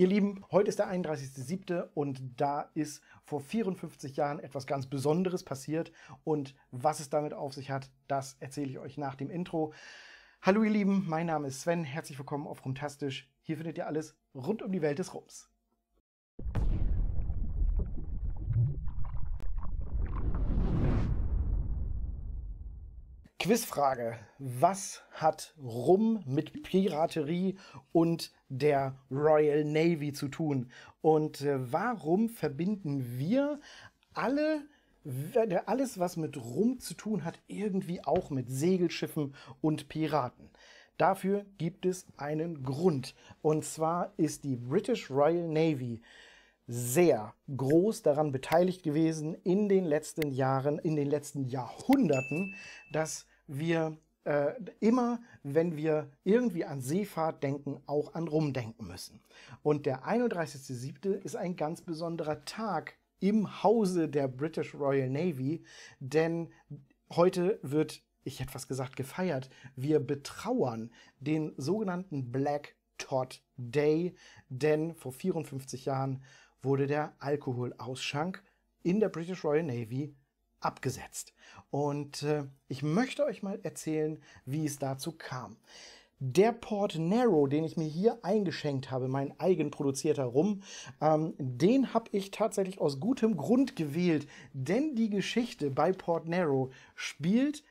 Ihr Lieben, heute ist der 31.07. und da ist vor 54 Jahren etwas ganz Besonderes passiert und was es damit auf sich hat, das erzähle ich euch nach dem Intro. Hallo ihr Lieben, mein Name ist Sven, herzlich willkommen auf Rumtastisch. Hier findet ihr alles rund um die Welt des Rums. Quizfrage. Was hat Rum mit Piraterie und der Royal Navy zu tun? Und äh, warum verbinden wir alle, alles, was mit Rum zu tun hat, irgendwie auch mit Segelschiffen und Piraten? Dafür gibt es einen Grund. Und zwar ist die British Royal Navy sehr groß daran beteiligt gewesen in den letzten Jahren, in den letzten Jahrhunderten, dass wir äh, immer, wenn wir irgendwie an Seefahrt denken, auch an Rumdenken müssen. Und der 31.07. ist ein ganz besonderer Tag im Hause der British Royal Navy, denn heute wird, ich hätte fast gesagt, gefeiert. Wir betrauern den sogenannten Black Todd Day, denn vor 54 Jahren wurde der Alkoholausschank in der British Royal Navy abgesetzt. Und äh, ich möchte euch mal erzählen, wie es dazu kam. Der Port Narrow, den ich mir hier eingeschenkt habe, mein eigen produzierter Rum, ähm, den habe ich tatsächlich aus gutem Grund gewählt, denn die Geschichte bei Port Narrow spielt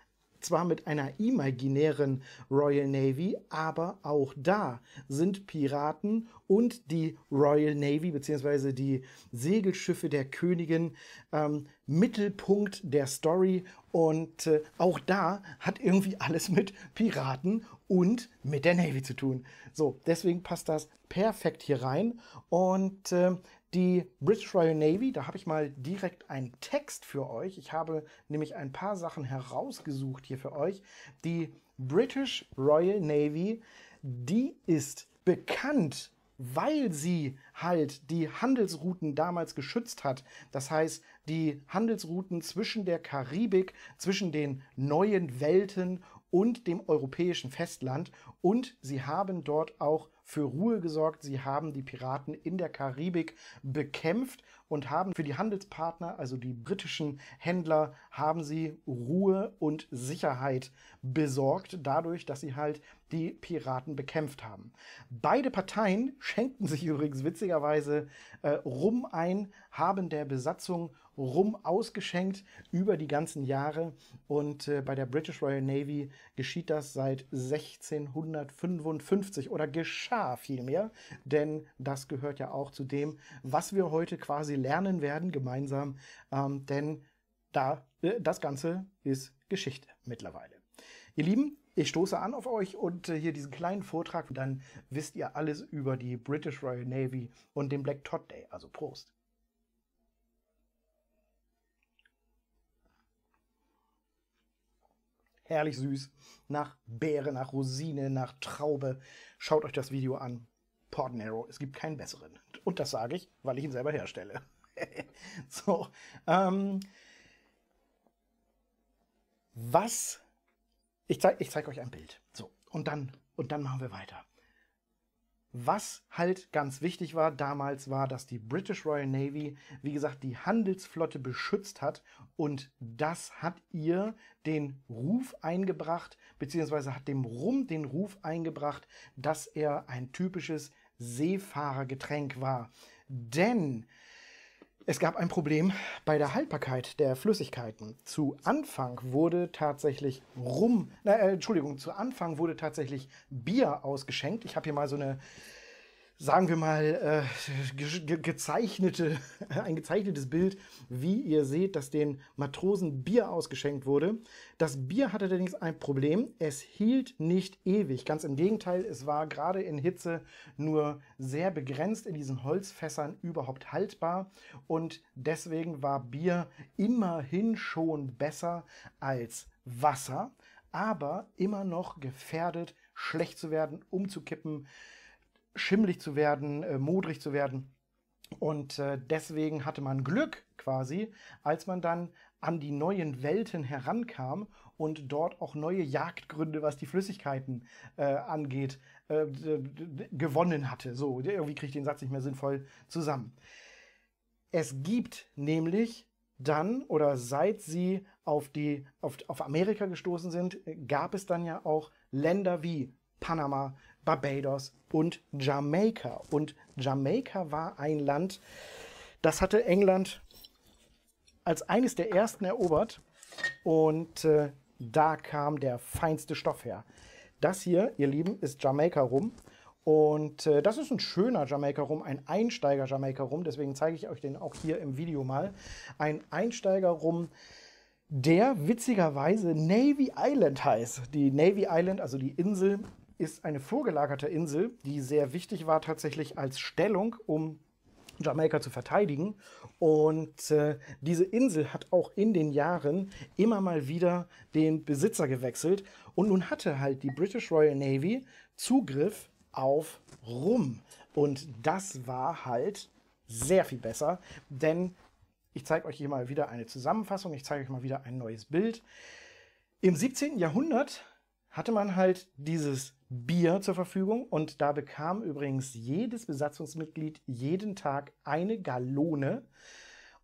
zwar mit einer imaginären Royal Navy, aber auch da sind Piraten und die Royal Navy bzw. die Segelschiffe der Königin ähm, Mittelpunkt der Story und äh, auch da hat irgendwie alles mit Piraten und mit der Navy zu tun. So, deswegen passt das perfekt hier rein und äh, die British Royal Navy. Da habe ich mal direkt einen Text für euch. Ich habe nämlich ein paar Sachen herausgesucht hier für euch. Die British Royal Navy, die ist bekannt, weil sie halt die Handelsrouten damals geschützt hat. Das heißt, die Handelsrouten zwischen der Karibik, zwischen den neuen Welten und dem europäischen Festland. Und sie haben dort auch für Ruhe gesorgt, sie haben die Piraten in der Karibik bekämpft und haben für die Handelspartner, also die britischen Händler, haben sie Ruhe und Sicherheit besorgt, dadurch, dass sie halt die Piraten bekämpft haben. Beide Parteien schenkten sich übrigens witzigerweise äh, Rum ein, haben der Besatzung Rum ausgeschenkt über die ganzen Jahre und äh, bei der British Royal Navy geschieht das seit 1655 oder geschah vielmehr, denn das gehört ja auch zu dem, was wir heute quasi lernen werden gemeinsam, ähm, denn da, äh, das Ganze ist Geschichte mittlerweile. Ihr Lieben, ich stoße an auf euch und äh, hier diesen kleinen Vortrag, dann wisst ihr alles über die British Royal Navy und den Black Todd Day. Also Prost. Herrlich süß. Nach Beere, nach Rosine, nach Traube. Schaut euch das Video an. Port Arrow, es gibt keinen besseren. Und das sage ich, weil ich ihn selber herstelle. so, ähm, was ich zeige ich zeig euch ein Bild. So, und dann, und dann machen wir weiter. Was halt ganz wichtig war damals, war, dass die British Royal Navy, wie gesagt, die Handelsflotte beschützt hat und das hat ihr den Ruf eingebracht, beziehungsweise hat dem Rum den Ruf eingebracht, dass er ein typisches Seefahrergetränk war. Denn es gab ein Problem bei der Haltbarkeit der Flüssigkeiten. Zu Anfang wurde tatsächlich Rum, äh, Entschuldigung, zu Anfang wurde tatsächlich Bier ausgeschenkt. Ich habe hier mal so eine sagen wir mal, äh, ge gezeichnete, ein gezeichnetes Bild, wie ihr seht, dass den Matrosen Bier ausgeschenkt wurde. Das Bier hatte allerdings ein Problem. Es hielt nicht ewig. Ganz im Gegenteil, es war gerade in Hitze nur sehr begrenzt in diesen Holzfässern überhaupt haltbar. Und deswegen war Bier immerhin schon besser als Wasser, aber immer noch gefährdet, schlecht zu werden, umzukippen schimmelig zu werden, äh, modrig zu werden. Und äh, deswegen hatte man Glück quasi, als man dann an die neuen Welten herankam und dort auch neue Jagdgründe, was die Flüssigkeiten äh, angeht, äh, gewonnen hatte. So, irgendwie kriege ich den Satz nicht mehr sinnvoll zusammen. Es gibt nämlich dann oder seit sie auf, die, auf, auf Amerika gestoßen sind, gab es dann ja auch Länder wie Panama, Barbados und Jamaika. Und Jamaika war ein Land, das hatte England als eines der ersten erobert. Und äh, da kam der feinste Stoff her. Das hier, ihr Lieben, ist Jamaika rum. Und äh, das ist ein schöner Jamaika Rum, ein Einsteiger Jamaika Rum. Deswegen zeige ich euch den auch hier im Video mal. Ein Einsteiger Rum, der witzigerweise Navy Island heißt. Die Navy Island, also die Insel, ist eine vorgelagerte Insel, die sehr wichtig war tatsächlich als Stellung, um Jamaika zu verteidigen. Und äh, diese Insel hat auch in den Jahren immer mal wieder den Besitzer gewechselt. Und nun hatte halt die British Royal Navy Zugriff auf Rum. Und das war halt sehr viel besser, denn ich zeige euch hier mal wieder eine Zusammenfassung, ich zeige euch mal wieder ein neues Bild. Im 17. Jahrhundert hatte man halt dieses Bier zur Verfügung und da bekam übrigens jedes Besatzungsmitglied jeden Tag eine Gallone.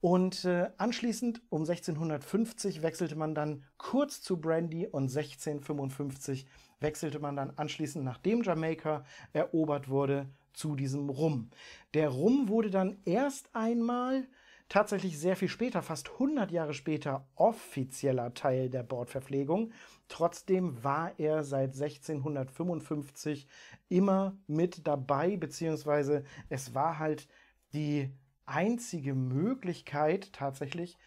Und äh, anschließend um 1650 wechselte man dann kurz zu Brandy und 1655 wechselte man dann anschließend, nachdem Jamaika erobert wurde, zu diesem Rum. Der Rum wurde dann erst einmal tatsächlich sehr viel später, fast 100 Jahre später, offizieller Teil der Bordverpflegung. Trotzdem war er seit 1655 immer mit dabei, beziehungsweise es war halt die einzige Möglichkeit tatsächlich,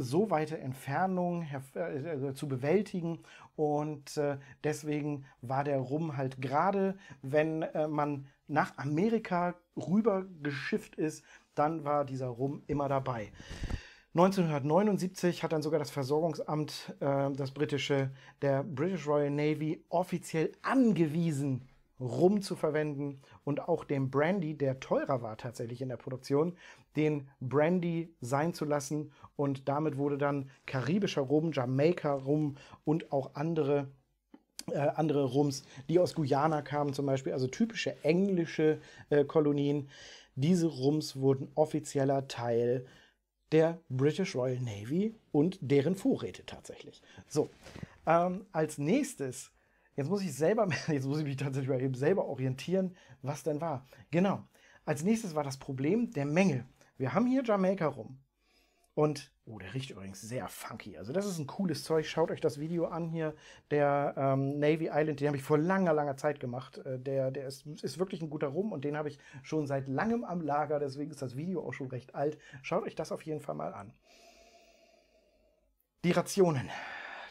so weite Entfernungen äh, äh, zu bewältigen und äh, deswegen war der Rum halt gerade, wenn äh, man nach Amerika rüber geschifft ist, dann war dieser Rum immer dabei. 1979 hat dann sogar das Versorgungsamt, äh, das britische, der British Royal Navy offiziell angewiesen, Rum zu verwenden und auch dem Brandy, der teurer war tatsächlich in der Produktion, den Brandy sein zu lassen. Und damit wurde dann karibischer Rum, Jamaika-Rum und auch andere äh, andere Rums, die aus Guyana kamen zum Beispiel, also typische englische äh, Kolonien, diese Rums wurden offizieller Teil der British Royal Navy und deren Vorräte tatsächlich. So, ähm, als nächstes, jetzt muss ich selber, jetzt muss ich mich tatsächlich mal eben selber orientieren, was denn war. Genau, als nächstes war das Problem der Mängel. Wir haben hier Jamaika rum. Und, oh, der riecht übrigens sehr funky. Also das ist ein cooles Zeug. Schaut euch das Video an hier. Der ähm, Navy Island, den habe ich vor langer, langer Zeit gemacht. Äh, der der ist, ist wirklich ein guter Rum und den habe ich schon seit langem am Lager. Deswegen ist das Video auch schon recht alt. Schaut euch das auf jeden Fall mal an. Die Rationen.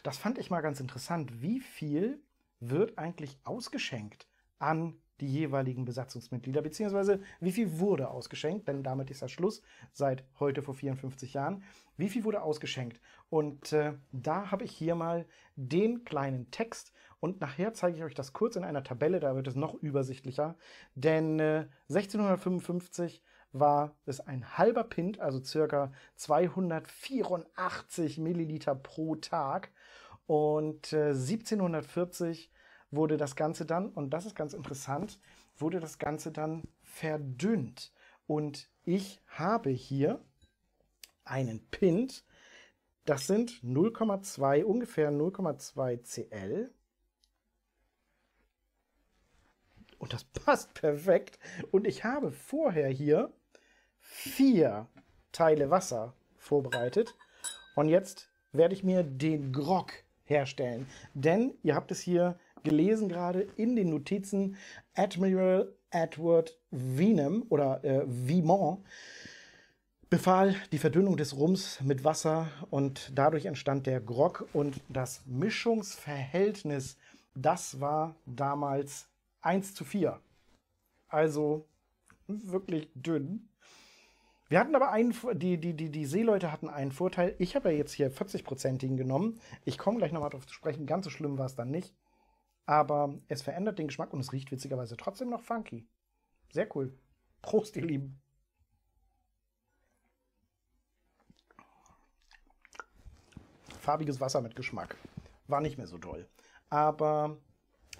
Das fand ich mal ganz interessant. Wie viel wird eigentlich ausgeschenkt an die jeweiligen Besatzungsmitglieder, beziehungsweise wie viel wurde ausgeschenkt, denn damit ist ja Schluss seit heute vor 54 Jahren. Wie viel wurde ausgeschenkt? Und äh, da habe ich hier mal den kleinen Text und nachher zeige ich euch das kurz in einer Tabelle, da wird es noch übersichtlicher, denn äh, 1655 war es ein halber Pint, also circa 284 Milliliter pro Tag. Und äh, 1740 wurde das Ganze dann, und das ist ganz interessant, wurde das Ganze dann verdünnt. Und ich habe hier einen Pint, das sind 0,2, ungefähr 0,2 Cl. Und das passt perfekt. Und ich habe vorher hier vier Teile Wasser vorbereitet. Und jetzt werde ich mir den Grog herstellen. Denn ihr habt es hier gelesen gerade in den Notizen, Admiral Edward Venom oder äh, Vimont befahl die Verdünnung des Rums mit Wasser und dadurch entstand der Grog und das Mischungsverhältnis, das war damals 1 zu 4. Also wirklich dünn. Wir hatten aber einen, die, die, die, die Seeleute hatten einen Vorteil. Ich habe ja jetzt hier 40-prozentigen genommen. Ich komme gleich nochmal darauf zu sprechen. Ganz so schlimm war es dann nicht. Aber es verändert den Geschmack und es riecht witzigerweise trotzdem noch funky. Sehr cool. Prost, ihr Lieben. Farbiges Wasser mit Geschmack. War nicht mehr so toll. Aber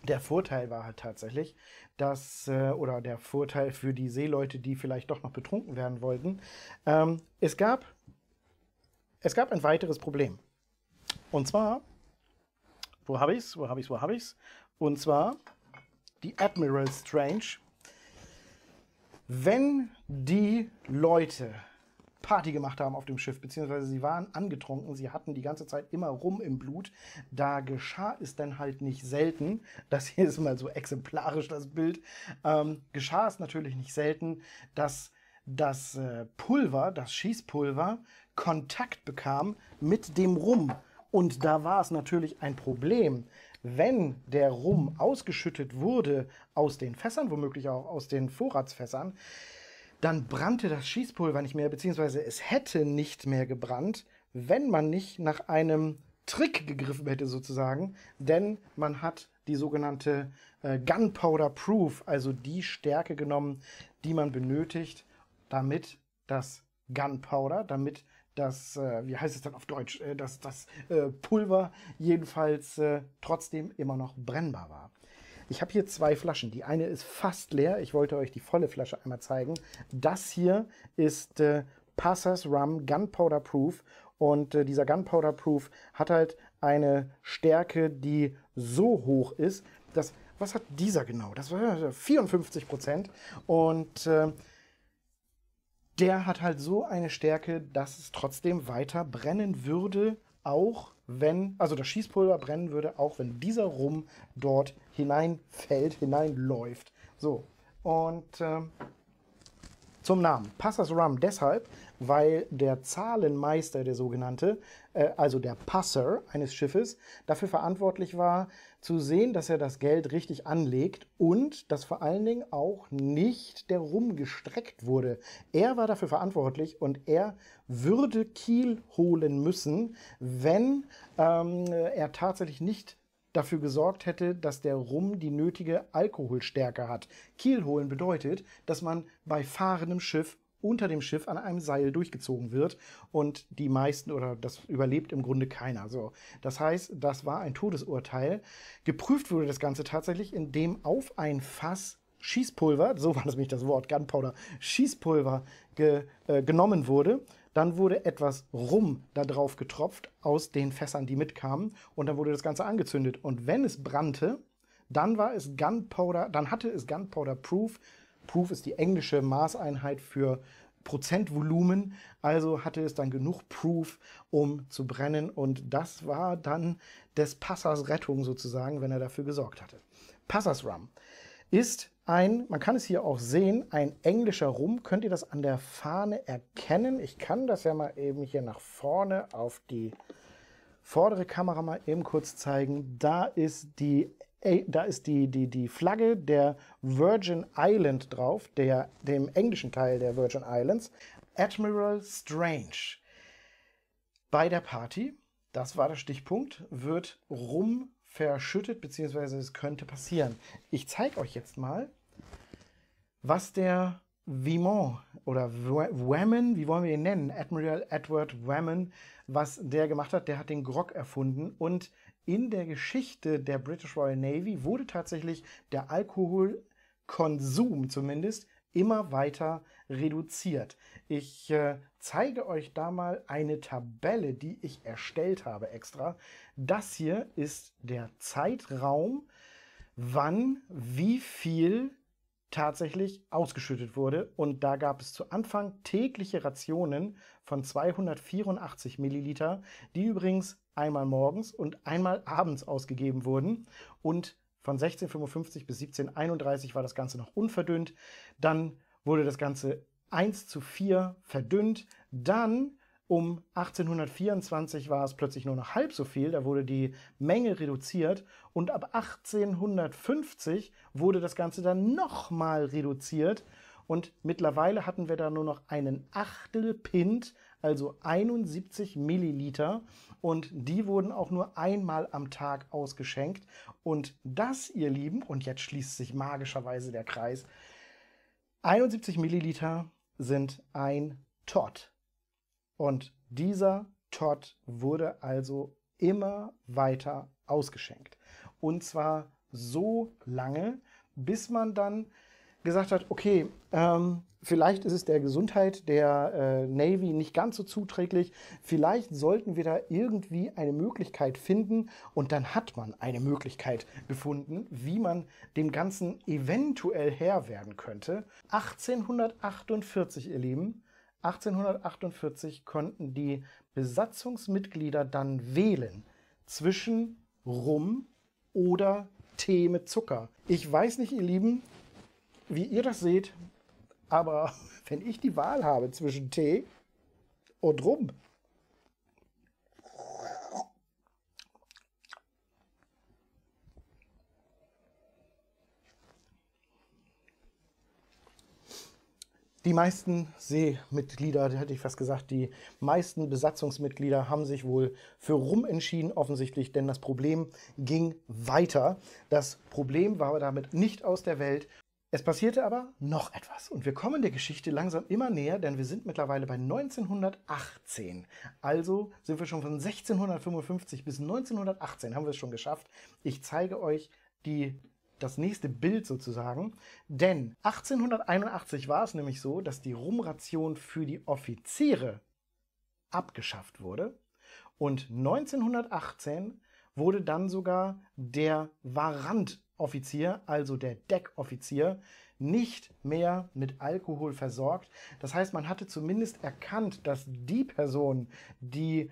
der Vorteil war halt tatsächlich, dass, äh, oder der Vorteil für die Seeleute, die vielleicht doch noch betrunken werden wollten, ähm, es, gab, es gab ein weiteres Problem. Und zwar, wo habe ich's, wo habe ich's, wo habe ich's? Und zwar die Admiral Strange. Wenn die Leute Party gemacht haben auf dem Schiff, beziehungsweise sie waren angetrunken, sie hatten die ganze Zeit immer rum im Blut. Da geschah es dann halt nicht selten, das hier ist mal so exemplarisch das Bild, ähm, geschah es natürlich nicht selten, dass das äh, Pulver, das Schießpulver, Kontakt bekam mit dem Rum. Und da war es natürlich ein Problem, wenn der Rum ausgeschüttet wurde aus den Fässern, womöglich auch aus den Vorratsfässern, dann brannte das Schießpulver nicht mehr, beziehungsweise es hätte nicht mehr gebrannt, wenn man nicht nach einem Trick gegriffen hätte sozusagen, denn man hat die sogenannte äh, Gunpowder Proof, also die Stärke genommen, die man benötigt, damit das Gunpowder, damit das, äh, wie heißt es dann auf Deutsch, äh, dass das äh, Pulver jedenfalls äh, trotzdem immer noch brennbar war. Ich habe hier zwei Flaschen. Die eine ist fast leer. Ich wollte euch die volle Flasche einmal zeigen. Das hier ist äh, Passers Rum Gunpowder Proof. Und äh, dieser Gunpowder Proof hat halt eine Stärke, die so hoch ist, dass... Was hat dieser genau? Das war 54 Prozent. Und der hat halt so eine Stärke, dass es trotzdem weiter brennen würde, auch wenn, also das Schießpulver brennen würde, auch wenn dieser Rum dort hineinfällt, hineinläuft. So, und äh, zum Namen. Passers Rum deshalb, weil der Zahlenmeister, der sogenannte, äh, also der Passer eines Schiffes, dafür verantwortlich war, zu sehen, dass er das Geld richtig anlegt und dass vor allen Dingen auch nicht der Rum gestreckt wurde. Er war dafür verantwortlich und er würde Kiel holen müssen, wenn ähm, äh, er tatsächlich nicht dafür gesorgt hätte, dass der Rum die nötige Alkoholstärke hat. Kiel holen bedeutet, dass man bei fahrendem Schiff unter dem Schiff an einem Seil durchgezogen wird und die meisten oder das überlebt im Grunde keiner. So, das heißt, das war ein Todesurteil. Geprüft wurde das Ganze tatsächlich, indem auf ein Fass Schießpulver, so war das nämlich das Wort, Gunpowder, Schießpulver ge, äh, genommen wurde. Dann wurde etwas Rum da drauf getropft aus den Fässern, die mitkamen. Und dann wurde das Ganze angezündet. Und wenn es brannte, dann war es Gunpowder, dann hatte es Gunpowder Proof Proof ist die englische Maßeinheit für Prozentvolumen, also hatte es dann genug Proof, um zu brennen und das war dann des Passers Rettung sozusagen, wenn er dafür gesorgt hatte. Passers Rum ist ein, man kann es hier auch sehen, ein englischer Rum. Könnt ihr das an der Fahne erkennen? Ich kann das ja mal eben hier nach vorne auf die vordere Kamera mal eben kurz zeigen. Da ist die da ist die, die, die Flagge der Virgin Island drauf, der, dem englischen Teil der Virgin Islands. Admiral Strange. Bei der Party, das war der Stichpunkt, wird Rum verschüttet, beziehungsweise es könnte passieren. Ich zeige euch jetzt mal, was der Vimon oder Whammon, wie wollen wir ihn nennen? Admiral Edward Whammon, was der gemacht hat, der hat den Grog erfunden und in der Geschichte der British Royal Navy wurde tatsächlich der Alkoholkonsum zumindest immer weiter reduziert. Ich äh, zeige euch da mal eine Tabelle, die ich erstellt habe extra. Das hier ist der Zeitraum, wann wie viel tatsächlich ausgeschüttet wurde. Und da gab es zu Anfang tägliche Rationen von 284 Milliliter, die übrigens einmal morgens und einmal abends ausgegeben wurden. Und von 1655 bis 1731 war das Ganze noch unverdünnt. Dann wurde das Ganze 1 zu 4 verdünnt. Dann um 1824 war es plötzlich nur noch halb so viel, da wurde die Menge reduziert und ab 1850 wurde das Ganze dann nochmal reduziert und mittlerweile hatten wir da nur noch einen Achtel Pint, also 71 Milliliter und die wurden auch nur einmal am Tag ausgeschenkt und das, ihr Lieben, und jetzt schließt sich magischerweise der Kreis, 71 Milliliter sind ein Tod. Und dieser Tod wurde also immer weiter ausgeschenkt. Und zwar so lange, bis man dann gesagt hat, okay, ähm, vielleicht ist es der Gesundheit der äh, Navy nicht ganz so zuträglich, vielleicht sollten wir da irgendwie eine Möglichkeit finden und dann hat man eine Möglichkeit gefunden, wie man dem Ganzen eventuell Herr werden könnte. 1848, ihr Lieben, 1848 konnten die Besatzungsmitglieder dann wählen zwischen Rum oder Tee mit Zucker. Ich weiß nicht, ihr Lieben, wie ihr das seht, aber wenn ich die Wahl habe zwischen Tee und Rum, Die meisten Seemitglieder, hätte ich fast gesagt, die meisten Besatzungsmitglieder haben sich wohl für rum entschieden, offensichtlich, denn das Problem ging weiter. Das Problem war aber damit nicht aus der Welt. Es passierte aber noch etwas und wir kommen der Geschichte langsam immer näher, denn wir sind mittlerweile bei 1918. Also sind wir schon von 1655 bis 1918 haben wir es schon geschafft. Ich zeige euch die das nächste Bild sozusagen. Denn 1881 war es nämlich so, dass die Rumration für die Offiziere abgeschafft wurde. Und 1918 wurde dann sogar der Warrantoffizier, also der Deckoffizier, nicht mehr mit Alkohol versorgt. Das heißt, man hatte zumindest erkannt, dass die Person, die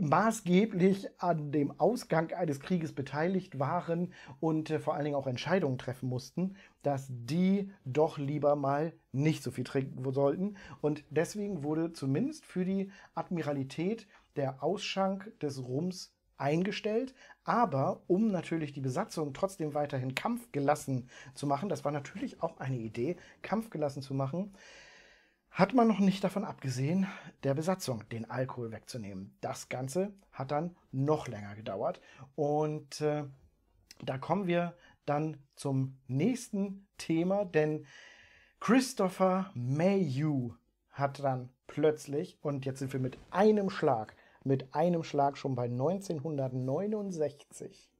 maßgeblich an dem Ausgang eines Krieges beteiligt waren und äh, vor allen Dingen auch Entscheidungen treffen mussten, dass die doch lieber mal nicht so viel trinken sollten. Und deswegen wurde zumindest für die Admiralität der Ausschank des Rums eingestellt, aber um natürlich die Besatzung trotzdem weiterhin kampfgelassen zu machen, das war natürlich auch eine Idee, kampfgelassen zu machen, hat man noch nicht davon abgesehen, der Besatzung den Alkohol wegzunehmen. Das Ganze hat dann noch länger gedauert. Und äh, da kommen wir dann zum nächsten Thema, denn Christopher Mayhew hat dann plötzlich, und jetzt sind wir mit einem Schlag, mit einem Schlag schon bei 1969.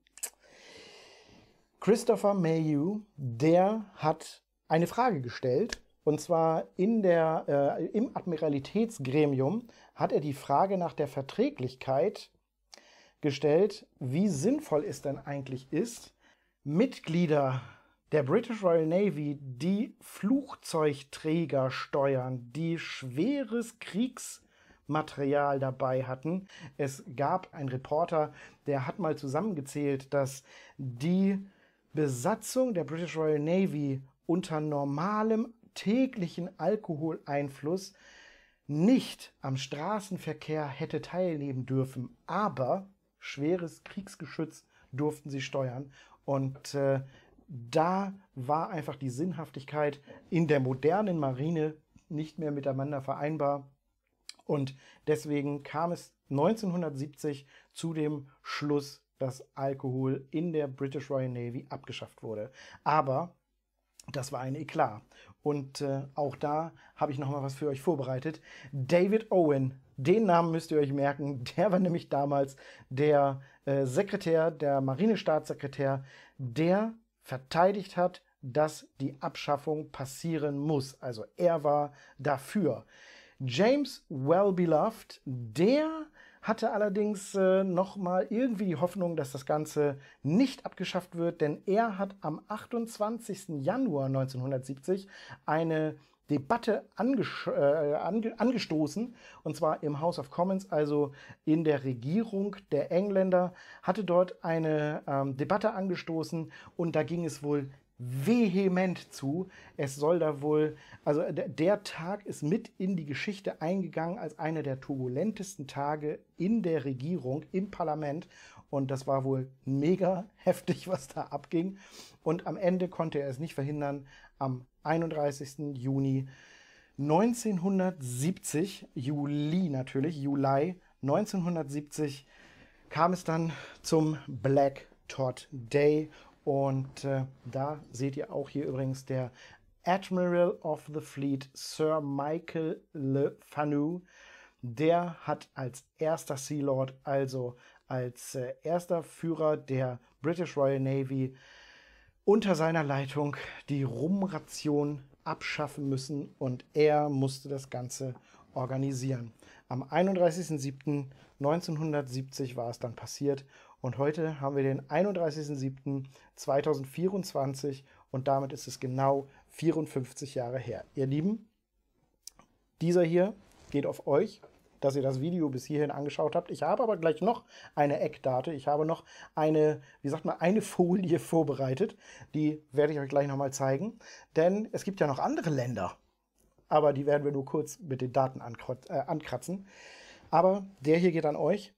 Christopher Mayhew, der hat eine Frage gestellt und zwar in der, äh, im Admiralitätsgremium hat er die Frage nach der Verträglichkeit gestellt, wie sinnvoll es denn eigentlich ist, Mitglieder der British Royal Navy, die Flugzeugträger steuern, die schweres Kriegsmaterial dabei hatten. Es gab einen Reporter, der hat mal zusammengezählt, dass die Besatzung der British Royal Navy unter normalem täglichen Alkoholeinfluss nicht am Straßenverkehr hätte teilnehmen dürfen, aber schweres Kriegsgeschütz durften sie steuern. Und äh, da war einfach die Sinnhaftigkeit in der modernen Marine nicht mehr miteinander vereinbar. Und deswegen kam es 1970 zu dem Schluss, dass Alkohol in der British Royal Navy abgeschafft wurde. Aber das war ein Eklat. Und äh, auch da habe ich nochmal was für euch vorbereitet. David Owen, den Namen müsst ihr euch merken. Der war nämlich damals der äh, Sekretär, der Marinestaatssekretär, der verteidigt hat, dass die Abschaffung passieren muss. Also er war dafür. James Wellbeloved, der hatte allerdings äh, nochmal irgendwie die Hoffnung, dass das Ganze nicht abgeschafft wird, denn er hat am 28. Januar 1970 eine Debatte äh, ange äh, angestoßen, und zwar im House of Commons, also in der Regierung der Engländer, hatte dort eine ähm, Debatte angestoßen und da ging es wohl vehement zu. Es soll da wohl, also der Tag ist mit in die Geschichte eingegangen als einer der turbulentesten Tage in der Regierung, im Parlament. Und das war wohl mega heftig, was da abging. Und am Ende konnte er es nicht verhindern. Am 31. Juni 1970, Juli natürlich, Juli 1970, kam es dann zum Black Todd Day und äh, da seht ihr auch hier übrigens der Admiral of the Fleet, Sir Michael Le Fanu. Der hat als erster Sea Lord, also als äh, erster Führer der British Royal Navy, unter seiner Leitung die Rumration abschaffen müssen und er musste das Ganze organisieren. Am 31.07.1970 war es dann passiert und heute haben wir den 31.07.2024 und damit ist es genau 54 Jahre her. Ihr Lieben, dieser hier geht auf euch, dass ihr das Video bis hierhin angeschaut habt. Ich habe aber gleich noch eine Eckdate. Ich habe noch eine, wie sagt man, eine Folie vorbereitet. Die werde ich euch gleich nochmal zeigen. Denn es gibt ja noch andere Länder. Aber die werden wir nur kurz mit den Daten äh, ankratzen. Aber der hier geht an euch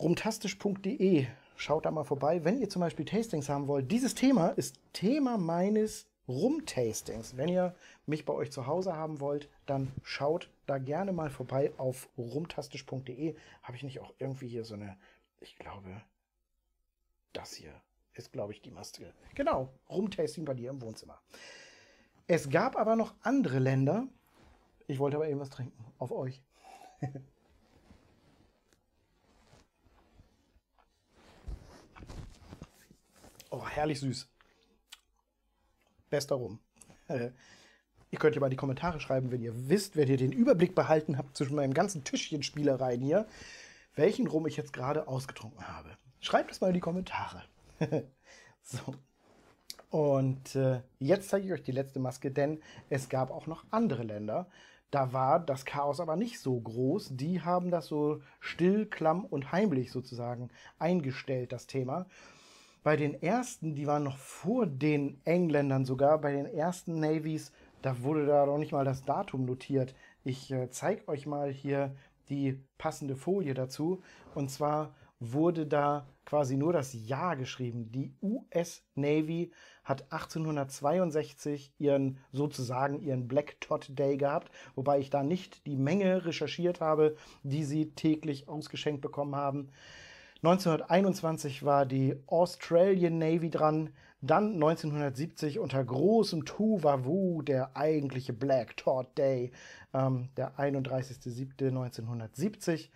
rumtastisch.de. Schaut da mal vorbei. Wenn ihr zum Beispiel Tastings haben wollt, dieses Thema ist Thema meines Rumtastings. Wenn ihr mich bei euch zu Hause haben wollt, dann schaut da gerne mal vorbei auf rumtastisch.de. Habe ich nicht auch irgendwie hier so eine, ich glaube, das hier ist, glaube ich, die Maske. Genau, Rumtasting bei dir im Wohnzimmer. Es gab aber noch andere Länder. Ich wollte aber eben was trinken. Auf euch. Oh, herrlich süß. Bester rum. Ihr könnt ja mal in die Kommentare schreiben, wenn ihr wisst, wenn ihr den Überblick behalten habt zwischen meinem ganzen Tischchen Spielereien hier, welchen Rum ich jetzt gerade ausgetrunken habe. Schreibt es mal in die Kommentare. so. Und äh, jetzt zeige ich euch die letzte Maske, denn es gab auch noch andere Länder. Da war das Chaos aber nicht so groß. Die haben das so still, klamm und heimlich sozusagen eingestellt, das Thema bei den ersten, die waren noch vor den Engländern sogar, bei den ersten Navies, da wurde da noch nicht mal das Datum notiert. Ich äh, zeige euch mal hier die passende Folie dazu. Und zwar wurde da quasi nur das Jahr geschrieben. Die US Navy hat 1862 ihren sozusagen ihren Black Tot Day gehabt, wobei ich da nicht die Menge recherchiert habe, die sie täglich ausgeschenkt bekommen haben. 1921 war die Australian Navy dran, dann 1970 unter großem Tuvavu der eigentliche Black Tod Day, ähm, der 31.07.1970.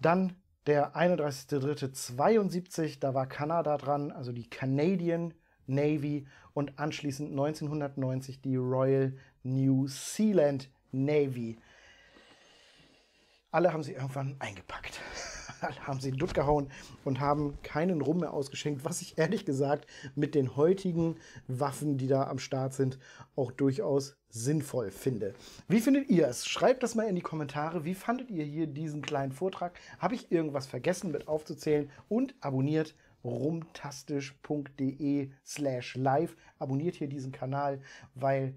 Dann der 31.03.72, da war Kanada dran, also die Canadian Navy und anschließend 1990 die Royal New Zealand Navy. Alle haben sie irgendwann eingepackt haben sie den Dutt gehauen und haben keinen Rum mehr ausgeschenkt, was ich ehrlich gesagt mit den heutigen Waffen, die da am Start sind, auch durchaus sinnvoll finde. Wie findet ihr es? Schreibt das mal in die Kommentare. Wie fandet ihr hier diesen kleinen Vortrag? Habe ich irgendwas vergessen mit aufzuzählen? Und abonniert rumtastisch.de slash live. Abonniert hier diesen Kanal, weil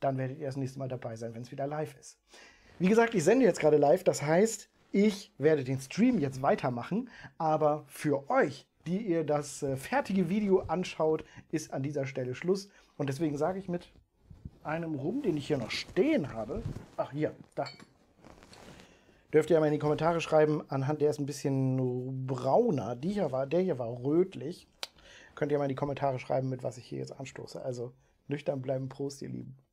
dann werdet ihr das nächste Mal dabei sein, wenn es wieder live ist. Wie gesagt, ich sende jetzt gerade live, das heißt, ich werde den Stream jetzt weitermachen, aber für euch, die ihr das äh, fertige Video anschaut, ist an dieser Stelle Schluss. Und deswegen sage ich mit einem Rum, den ich hier noch stehen habe, ach hier, da, dürft ihr mal in die Kommentare schreiben, anhand der ist ein bisschen brauner, die hier war, der hier war rötlich, könnt ihr mal in die Kommentare schreiben, mit was ich hier jetzt anstoße. Also nüchtern bleiben, Prost, ihr Lieben.